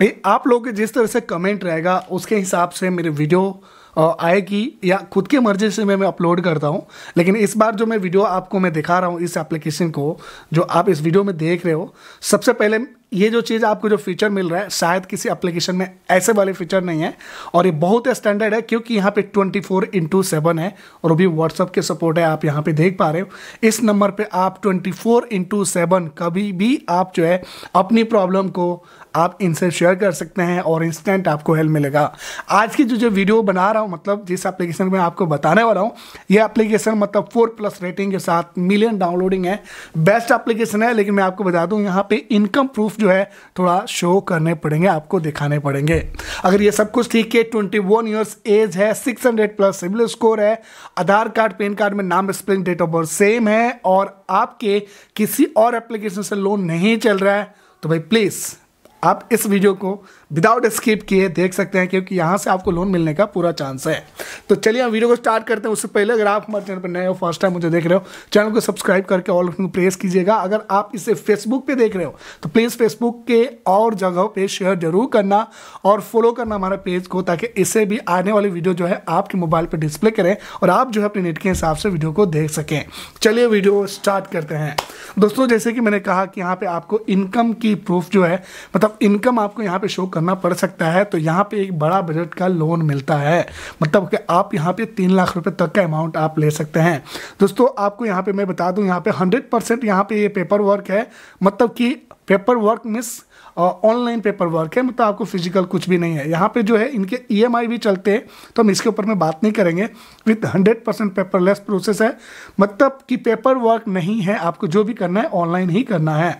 भाई आप लोगों के जिस तरह से कमेंट रहेगा उसके हिसाब से मेरे वीडियो आएगी या खुद की मर्जी से मैं मैं अपलोड करता हूँ लेकिन इस बार जो मैं वीडियो आपको मैं दिखा रहा हूँ इस एप्लीकेशन को जो आप इस वीडियो में देख रहे हो सबसे पहले ये जो चीज़ आपको जो फीचर मिल रहा है शायद किसी एप्लीकेशन में ऐसे वाले फीचर नहीं है और ये बहुत स्टैंडर्ड है क्योंकि यहाँ पे 24 फोर इंटू सेवन है और अभी व्हाट्सअप के सपोर्ट है आप यहाँ पे देख पा रहे हो इस नंबर पे आप 24 फोर इंटू सेवन कभी भी आप जो है अपनी प्रॉब्लम को आप इनसे शेयर कर सकते हैं और इंस्टेंट आपको हेल्प मिलेगा आज की जो जो वीडियो बना रहा हूँ मतलब जिस एप्लीकेशन में आपको बताने वाला हूँ ये एप्लीकेशन मतलब फोर प्लस रेटिंग के साथ मिलियन डाउनलोडिंग है बेस्ट एप्लीकेशन है लेकिन मैं आपको बता दूँ यहाँ पे इनकम प्रूफ जो है थोड़ा शो करने पड़ेंगे आपको दिखाने पड़ेंगे अगर ये सब कुछ ठीक है ट्वेंटी वन ईयर्स एज है six hundred plus civil score है आधार कार्ड पेन कार्ड में नाम spelling date of birth same है और आपके किसी और एप्लीकेशन से लोन नहीं चल रहा है तो भाई प्लीज़ आप इस वीडियो को विदाउट स्किप किए देख सकते हैं क्योंकि यहाँ से आपको लोन मिलने का पूरा चांस है तो चलिए हम वीडियो को स्टार्ट करते हैं उससे पहले अगर आप हमारे चैनल पर नए हो फर्स्ट टाइम मुझे देख रहे हो चैनल को सब्सक्राइब करके ऑल को प्रेस कीजिएगा अगर आप इसे फेसबुक पे देख रहे हो तो प्लीज़ फेसबुक के और जगहों पर शेयर जरूर करना और फॉलो करना हमारे पेज को ताकि इसे भी आने वाली वीडियो जो है आपके मोबाइल पर डिस्प्ले करें और आप जो है अपने नेट के हिसाब से वीडियो को देख सकें चलिए वीडियो स्टार्ट करते हैं दोस्तों जैसे कि मैंने कहा कि यहाँ पे आपको इनकम की प्रूफ जो है मतलब इनकम आपको यहाँ पे शो करना पड़ सकता है तो यहाँ पे एक बड़ा बजट का लोन मिलता है मतलब कि आप यहाँ पे तीन लाख रुपए तक का अमाउंट आप ले सकते हैं दोस्तों आपको यहाँ पे मैं बता दूँ यहाँ पे हंड्रेड परसेंट यहाँ पे ये पेपर वर्क है मतलब कि paper work miss online paper work है मतलब आपको फिजिकल कुछ भी नहीं है यहाँ पे जो है इनके ईएमआई e भी चलते हैं तो हम इसके ऊपर में बात नहीं करेंगे with hundred percent paperless process है मतलब कि पेपर वर्क नहीं है आपको जो भी करना है ऑनलाइन ही करना है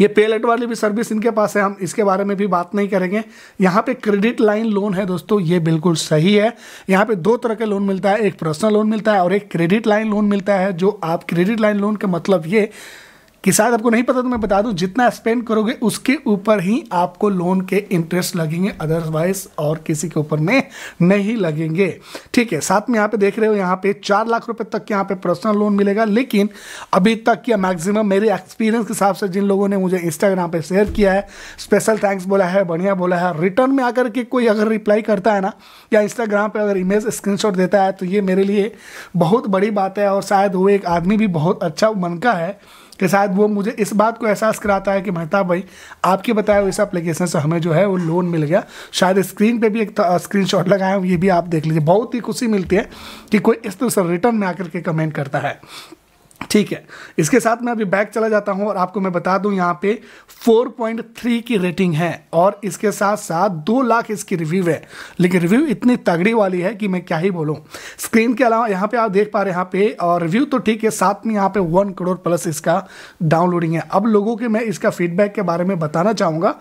ये पेलेट वाली भी सर्विस इनके पास है हम इसके बारे में भी बात नहीं करेंगे यहाँ पे क्रेडिट लाइन लोन है दोस्तों ये बिल्कुल सही है यहाँ पे दो तरह के लोन मिलता है एक पर्सनल लोन मिलता है और एक क्रेडिट लाइन लोन मिलता है जो आप क्रेडिट लाइन लोन का मतलब ये कि शायद आपको नहीं पता तो मैं बता दूं जितना स्पेंड करोगे उसके ऊपर ही आपको लोन के इंटरेस्ट लगेंगे अदरवाइज और किसी के ऊपर में नहीं लगेंगे ठीक है साथ में यहाँ पे देख रहे हो यहाँ पे चार लाख रुपए तक के यहाँ पे पर्सनल लोन मिलेगा लेकिन अभी तक या मैक्सिमम मेरे एक्सपीरियंस के हिसाब से जिन लोगों ने मुझे इंस्टाग्राम पर शेयर किया है स्पेशल थैंक्स बोला है बढ़िया बोला है रिटर्न में आकर के कोई अगर रिप्लाई करता है ना या इंस्टाग्राम पर अगर इमेज स्क्रीन देता है तो ये मेरे लिए बहुत बड़ी बात है और शायद वो एक आदमी भी बहुत अच्छा मन का है कि शायद वो मुझे इस बात को एहसास कराता है कि मेहताब भाई आपके बताए हुए इस एप्लीकेशन से हमें जो है वो लोन मिल गया शायद स्क्रीन पर भी एक स्क्रीन शॉट लगाया ये भी आप देख लीजिए बहुत ही खुशी मिलती है कि कोई इस तरह से रिटर्न में आकर के कमेंट करता है ठीक है इसके साथ मैं अभी बैक चला जाता हूं और आपको मैं बता दूं यहां पे 4.3 की रेटिंग है और इसके साथ साथ दो लाख इसकी रिव्यू है लेकिन रिव्यू इतनी तगड़ी वाली है कि मैं क्या ही बोलूं स्क्रीन के अलावा यहां पे आप देख पा रहे हैं यहां पे और रिव्यू तो ठीक है साथ में यहां पे वन करोड़ प्लस इसका डाउनलोडिंग है अब लोगों के मैं इसका फीडबैक के बारे में बताना चाहूँगा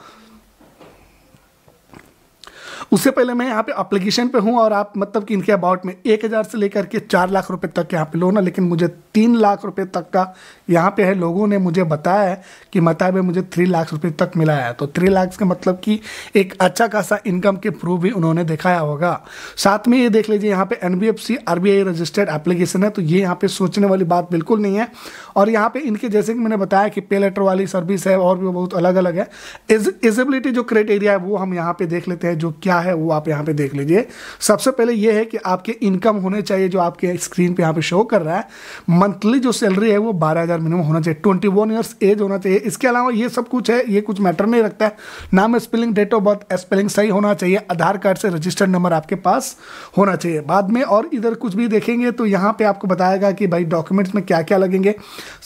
उससे पहले मैं यहाँ पे अप्लीकेशन पे हूँ और आप मतलब कि इनके अबाउट में एक हज़ार से लेकर के चार लाख रुपए तक यहाँ पे लोन है लेकिन मुझे तीन लाख रुपए तक का यहाँ पे है लोगों ने मुझे बताया है कि मताब मुझे थ्री लाख रुपये तक मिला है तो थ्री लाख का मतलब कि एक अच्छा खासा इनकम के प्रूफ भी उन्होंने दिखाया होगा साथ में ये देख लीजिए यहाँ पे N B F C R B I registered application है तो ये यहाँ पे सोचने वाली बात बिल्कुल नहीं है और यहाँ पे इनके जैसे कि मैंने बताया कि पे लेटर वाली सर्विस है और भी बहुत अलग अलग है एजिबिलिटी जो क्राइटेरिया है वो हम यहाँ पे देख लेते हैं जो क्या क्या है वो आप यहाँ पे देख लीजिए सबसे पहले ये है कि आपके इनकम होने चाहिए जो आपके स्क्रीन पे यहाँ पे शो कर रहा है मंथली जो सैलरी है वो 12000 मिनिमम होना चाहिए 21 वन ईयर्स एज होना चाहिए इसके अलावा ये सब कुछ है ये कुछ मैटर नहीं रखता है नाम spelling date of birth spelling सही होना चाहिए आधार कार्ड से रजिस्टर्ड नंबर आपके पास होना चाहिए बाद में और इधर कुछ भी देखेंगे तो यहाँ पर आपको बताएगा कि भाई डॉक्यूमेंट्स में क्या क्या लगेंगे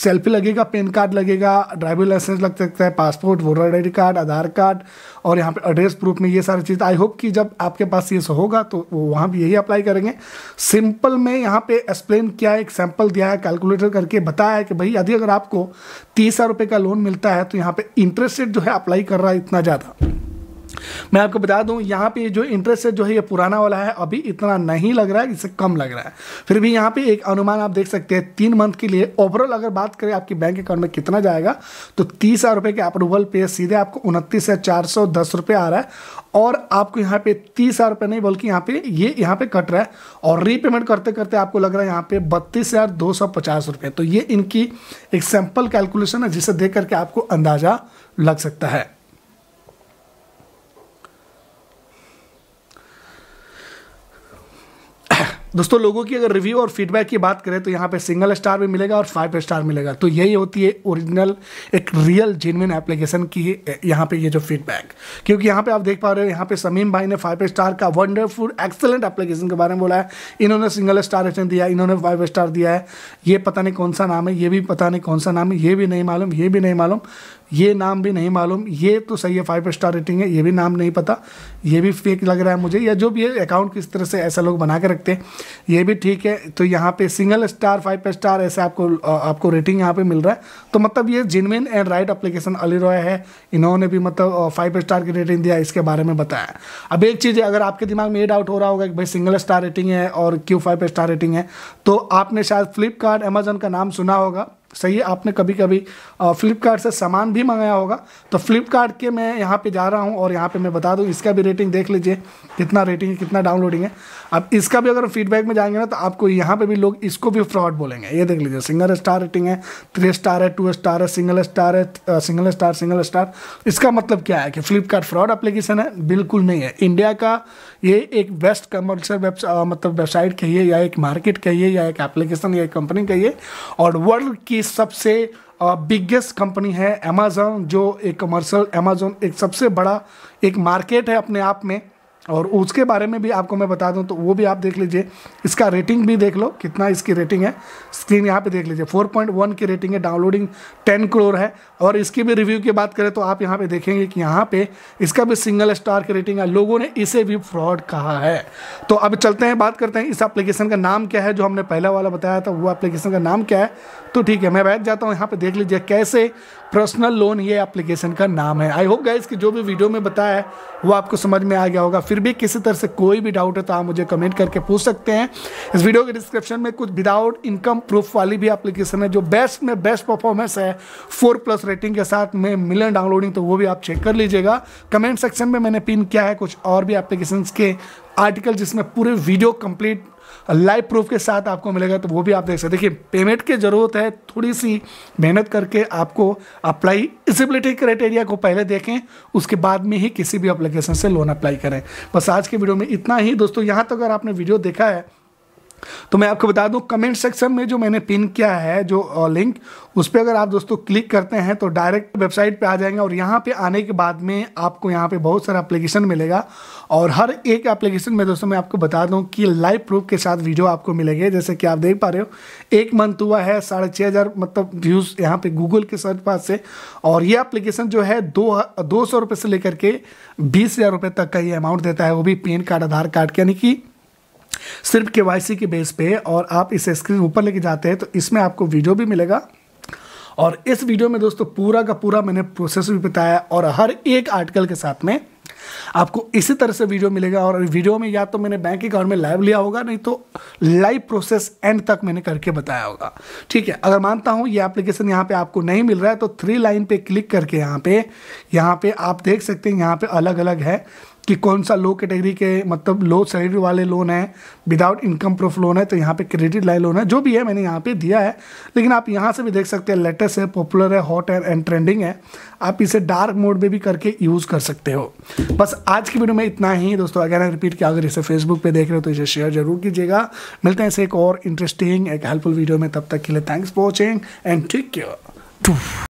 सेल्फी लगेगा पेन कार्ड लगेगा ड्राइविंग लाइसेंस लग सकता है passport voter I card Aadhaar card और यहाँ पर एड्रेस प्रूफ में ये सारी चीज़ आई होप कि जब आपके पास ये होगा तो वो वहाँ भी यही अप्लाई करेंगे सिंपल में यहाँ पे एक्सप्लेन किया एक सैम्पल दिया है कैलकुलेटर करके बताया है कि भाई यदि अगर आपको तीस हज़ार रुपये का लोन मिलता है तो यहाँ पे इंटरेस्ट रेट जो है अप्लाई कर रहा है इतना ज़्यादा मैं आपको बता दूं यहाँ पे जो इंटरेस्ट है जो है ये पुराना वाला है अभी इतना नहीं लग रहा है इससे कम लग रहा है फिर भी यहाँ पे एक अनुमान आप देख सकते हैं तीन मंथ के लिए ओवरऑल अगर बात करें आपकी बैंक अकाउंट में कितना जाएगा तो तीस हज़ार रुपये के अप्रूवल पे सीधे आपको उनतीस हज़ार चार सौ दस रुपये आ रहा है और आपको यहाँ पे तीस हज़ार रुपये नहीं बल्कि यहाँ पे ये यहाँ पे कट रहा है और रीपेमेंट करते करते आपको लग रहा है यहाँ पे बत्तीस हज़ार दो सौ पचास रुपये तो ये इनकी एक सैम्पल कैलकुलेशन है जिसे देख करके आपको अंदाज़ा लग सकता है दोस्तों लोगों की अगर रिव्यू और फीडबैक की बात करें तो यहाँ पे सिंगल स्टार भी मिलेगा और फाइव स्टार मिलेगा तो यही होती है ओरिजिनल एक रियल जेनविन एप्लीकेशन की यहाँ पे ये जो फीडबैक क्योंकि यहाँ पे आप देख पा रहे हो यहाँ पे समीम भाई ने फाइव स्टार का वंडरफुल एक्सेलेंट एप्लीकेशन के बारे में बोला है इन्होंने सिंगल स्टार एक्शन दिया इन्होंने फाइव स्टार दिया है ये पता नहीं कौन सा नाम है ये भी पता नहीं कौन सा नाम है ये भी नहीं मालूम ये भी नहीं मालूम ये नाम भी नहीं मालूम ये तो सही है फाइव स्टार रेटिंग है ये भी नाम नहीं पता ये भी फेक लग रहा है मुझे या जो भी है अकाउंट किस तरह से ऐसा लोग बना के रखते हैं ये भी ठीक है तो यहाँ पे सिंगल स्टार फाइव स्टार ऐसे आपको आपको रेटिंग यहाँ पे मिल रहा है तो मतलब ये genuine and right application Ali Roy है इन्होंने भी मतलब फाइव स्टार की रेटिंग दिया इसके बारे में बताया अब एक चीज़ है अगर आपके दिमाग में ये डाउट हो रहा होगा कि भाई सिंगल स्टार रेटिंग है और क्यों फाइव स्टार रेटिंग है तो आपने शायद फ्लिपकार्ट अमेजन का नाम सुना होगा सही है आपने कभी कभी फ्लिपकार्ट से सामान भी मंगाया होगा तो फ्लिपकार्ट के मैं यहाँ पे जा रहा हूँ और यहाँ पे मैं बता दूँ इसका भी रेटिंग देख लीजिए कितना रेटिंग है कितना डाउनलोडिंग है अब इसका भी अगर फीडबैक में जाएंगे ना तो आपको यहाँ पे भी लोग इसको भी फ्रॉड बोलेंगे ये देख लीजिए सिंगल स्टार रेटिंग है थ्री स्टार है टू स्टार है सिंगल स्टार है सिंगल स्टार सिंगल स्टार इसका मतलब क्या है कि फ्लिपकार्ट फ्रॉड अप्लीकेशन है बिल्कुल नहीं है इंडिया का ये एक बेस्ट कमर्शियल वेब मतलब वेबसाइट कहिए या एक मार्केट कहिए या एक एप्लीकेशन या एक कंपनी कहिए और वर्ल्ड की सबसे बिगेस्ट कंपनी है अमेजोन जो एक कमर्शल अमेजोन एक सबसे बड़ा एक मार्केट है अपने आप में और उसके बारे में भी आपको मैं बता दूं तो वो भी आप देख लीजिए इसका रेटिंग भी देख लो कितना इसकी रेटिंग है स्क्रीन यहाँ पे देख लीजिए 4.1 की रेटिंग है डाउनलोडिंग 10 करोड़ है और इसकी भी रिव्यू की बात करें तो आप यहाँ पे देखेंगे कि यहाँ पे इसका भी सिंगल स्टार की रेटिंग है लोगों ने इसे भी फ्रॉड कहा है तो अब चलते हैं बात करते हैं इस एप्लीकेशन का नाम क्या है जो हमने पहला वाला बताया था वो एप्लीकेशन का नाम क्या है तो ठीक है मैं बैठ जाता हूँ यहाँ पर देख लीजिए कैसे पर्सनल लोन ये एप्लीकेशन का नाम है आई होप गाइज कि जो भी वीडियो में बताया है वो आपको समझ में आ गया होगा फिर भी किसी तरह से कोई भी डाउट है तो आप मुझे कमेंट करके पूछ सकते हैं इस वीडियो के डिस्क्रिप्शन में कुछ विदाउट इनकम प्रूफ वाली भी एप्लीकेशन है जो बेस्ट में बेस्ट परफॉर्मेंस है फोर प्लस रेटिंग के साथ में मिलन डाउनलोडिंग तो वो भी आप चेक कर लीजिएगा कमेंट सेक्शन में मैंने पिन किया है कुछ और भी एप्लीकेशन के आर्टिकल जिसमें पूरे वीडियो कंप्लीट लाइव प्रूफ के साथ आपको मिलेगा तो वो भी आप देख सकते देखिए पेमेंट की ज़रूरत है थोड़ी सी मेहनत करके आपको अप्लाई इजिबिलिटी क्राइटेरिया को पहले देखें उसके बाद में ही किसी भी अप्लीकेशन से लोन अप्लाई करें बस आज के वीडियो में इतना ही दोस्तों यहाँ तक तो अगर आपने वीडियो देखा है तो मैं आपको बता दूं कमेंट सेक्शन में जो मैंने पिन किया है जो लिंक उस पर अगर आप दोस्तों क्लिक करते हैं तो डायरेक्ट वेबसाइट पे आ जाएंगे और यहाँ पे आने के बाद में आपको यहाँ पे बहुत सारा एप्लीकेशन मिलेगा और हर एक एप्लीकेशन में दोस्तों मैं आपको बता दूं कि लाइव प्रूफ के साथ वीडियो आपको मिलेगी जैसे कि आप देख पा रहे हो एक मंथ हुआ है साढ़े छः हज़ार मतलब व्यूज़ यहाँ पे गूगल के सर्च पास से और ये एप्लीकेशन जो है दो दो सौ रुपये से लेकर के बीस हज़ार रुपये तक का ये अमाउंट देता है वो भी पेन कार्ड आधार कार्ड यानी कि सिर्फ के के बेस पे और आप इसे स्क्रीन ऊपर लेके जाते हैं तो इसमें आपको वीडियो भी मिलेगा और इस वीडियो में दोस्तों पूरा का पूरा मैंने प्रोसेस भी बताया और हर एक आर्टिकल के साथ में आपको इसी तरह से वीडियो मिलेगा और वीडियो में या तो मैंने बैंक अकाउंट में लाइव लिया होगा नहीं तो लाइव प्रोसेस एंड तक मैंने करके बताया होगा ठीक है अगर मानता हूँ ये एप्लीकेशन यहाँ पे आपको नहीं मिल रहा है तो थ्री लाइन पे क्लिक करके यहाँ पे यहाँ पे आप देख सकते हैं यहाँ पे अलग अलग है कि कौन सा लो कैटेगरी के, मतलब लो सैलरी वाले लोन है विदाउट इनकम प्रूफ लोन है तो यहाँ पे क्रेडिट लाइन लोन है जो भी है मैंने यहाँ पे दिया है लेकिन आप यहाँ से भी देख सकते हैं लेटेस्ट है पॉपुलर है हॉट है एंड ट्रेंडिंग है आप इसे डार्क मोड में भी करके यूज़ कर सकते हो बस आज की वीडियो में इतना ही दोस्तों अगर रिपीट किया अगर इसे फेसबुक पर देख रहे हो तो इसे शेयर जरूर कीजिएगा मिलते हैं इसे एक और इंटरेस्टिंग एक हेल्पफुल वीडियो में तब तक के लिए thanks for watching and take care